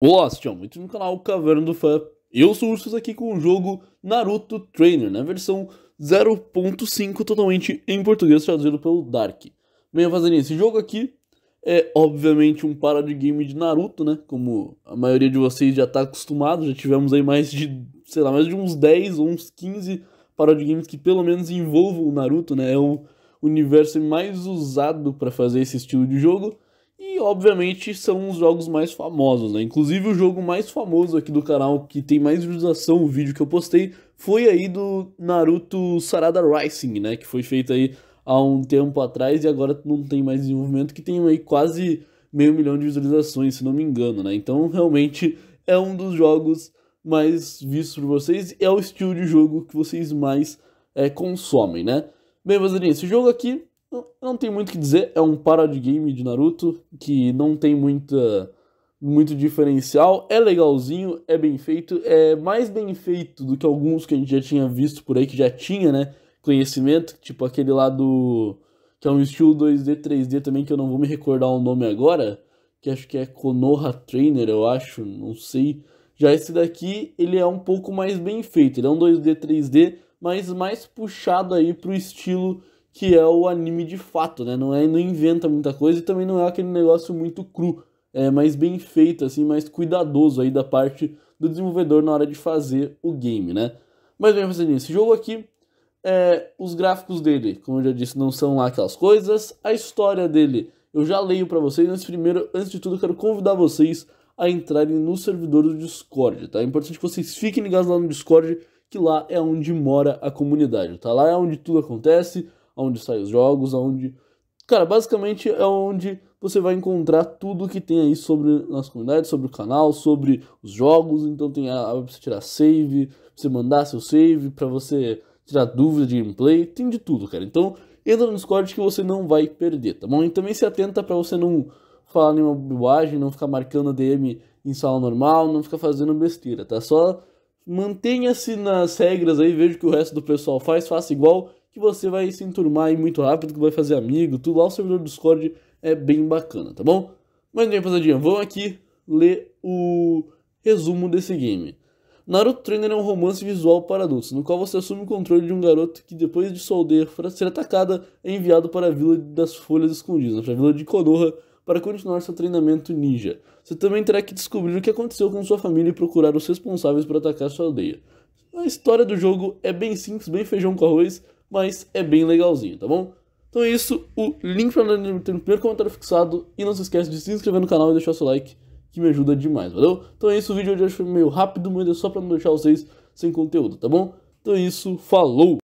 Olá, sejam muito no canal Caverna do Fã. Eu sou o Ursus aqui com o jogo Naruto Trainer, na versão 0.5, totalmente em português, traduzido pelo Dark. Bem, fazendo esse jogo aqui é obviamente um paradigma de Naruto, né? Como a maioria de vocês já está acostumado, já tivemos aí mais de, sei lá, mais de uns 10 ou uns 15 paradigmas que pelo menos envolvam o Naruto, né? É o universo mais usado para fazer esse estilo de jogo. E obviamente são os jogos mais famosos, né? Inclusive o jogo mais famoso aqui do canal que tem mais visualização, o vídeo que eu postei, foi aí do Naruto Sarada Rising, né? Que foi feito aí há um tempo atrás e agora não tem mais desenvolvimento, que tem aí quase meio milhão de visualizações, se não me engano, né? Então realmente é um dos jogos mais vistos por vocês, é o estilo de jogo que vocês mais é, consomem, né? Bem, meus esse jogo aqui não tem muito o que dizer, é um parody game de Naruto que não tem muita muito diferencial, é legalzinho, é bem feito, é mais bem feito do que alguns que a gente já tinha visto por aí que já tinha, né, conhecimento, tipo aquele lá do que é um estilo 2D, 3D também que eu não vou me recordar o nome agora, que acho que é Konoha Trainer, eu acho, não sei. Já esse daqui, ele é um pouco mais bem feito, ele é um 2D, 3D, mas mais puxado aí pro estilo que é o anime de fato, né? Não é, não inventa muita coisa e também não é aquele negócio muito cru, é mais bem feito assim, mais cuidadoso aí da parte do desenvolvedor na hora de fazer o game, né? Mas bem, fazendo esse jogo aqui, é, os gráficos dele, como eu já disse, não são lá aquelas coisas. A história dele, eu já leio para vocês. Mas primeiro, antes de tudo, eu quero convidar vocês a entrarem no servidor do Discord, tá? É importante que vocês fiquem ligados lá no Discord, que lá é onde mora a comunidade, tá? Lá é onde tudo acontece onde saem os jogos, onde. Cara, basicamente é onde você vai encontrar tudo que tem aí sobre as comunidades sobre o canal, sobre os jogos. Então tem a, pra você tirar save, pra você mandar seu save, para você tirar dúvida de gameplay, tem de tudo, cara. Então entra no Discord que você não vai perder, tá bom? E também se atenta para você não falar nenhuma bobagem, não ficar marcando DM em sala normal, não ficar fazendo besteira, tá? Só mantenha-se nas regras aí, veja o que o resto do pessoal faz, faça igual que você vai se enturmar aí muito rápido, que vai fazer amigo, tudo lá. O servidor do Discord é bem bacana, tá bom? Mas bem, rapaziadinha, vamos aqui ler o resumo desse game. Naruto Trainer é um romance visual para adultos, no qual você assume o controle de um garoto que, depois de sua aldeia ser atacada, é enviado para a Vila das Folhas Escondidas, né, para a Vila de Konoha, para continuar seu treinamento ninja. Você também terá que descobrir o que aconteceu com sua família e procurar os responsáveis por atacar sua aldeia. A história do jogo é bem simples, bem feijão com arroz, mas é bem legalzinho, tá bom? Então é isso, o link para o primeiro comentário fixado e não se esqueça de se inscrever no canal e deixar seu like, que me ajuda demais, valeu? Então é isso, o vídeo de hoje foi meio rápido, mas é só para não deixar vocês sem conteúdo, tá bom? Então é isso, falou!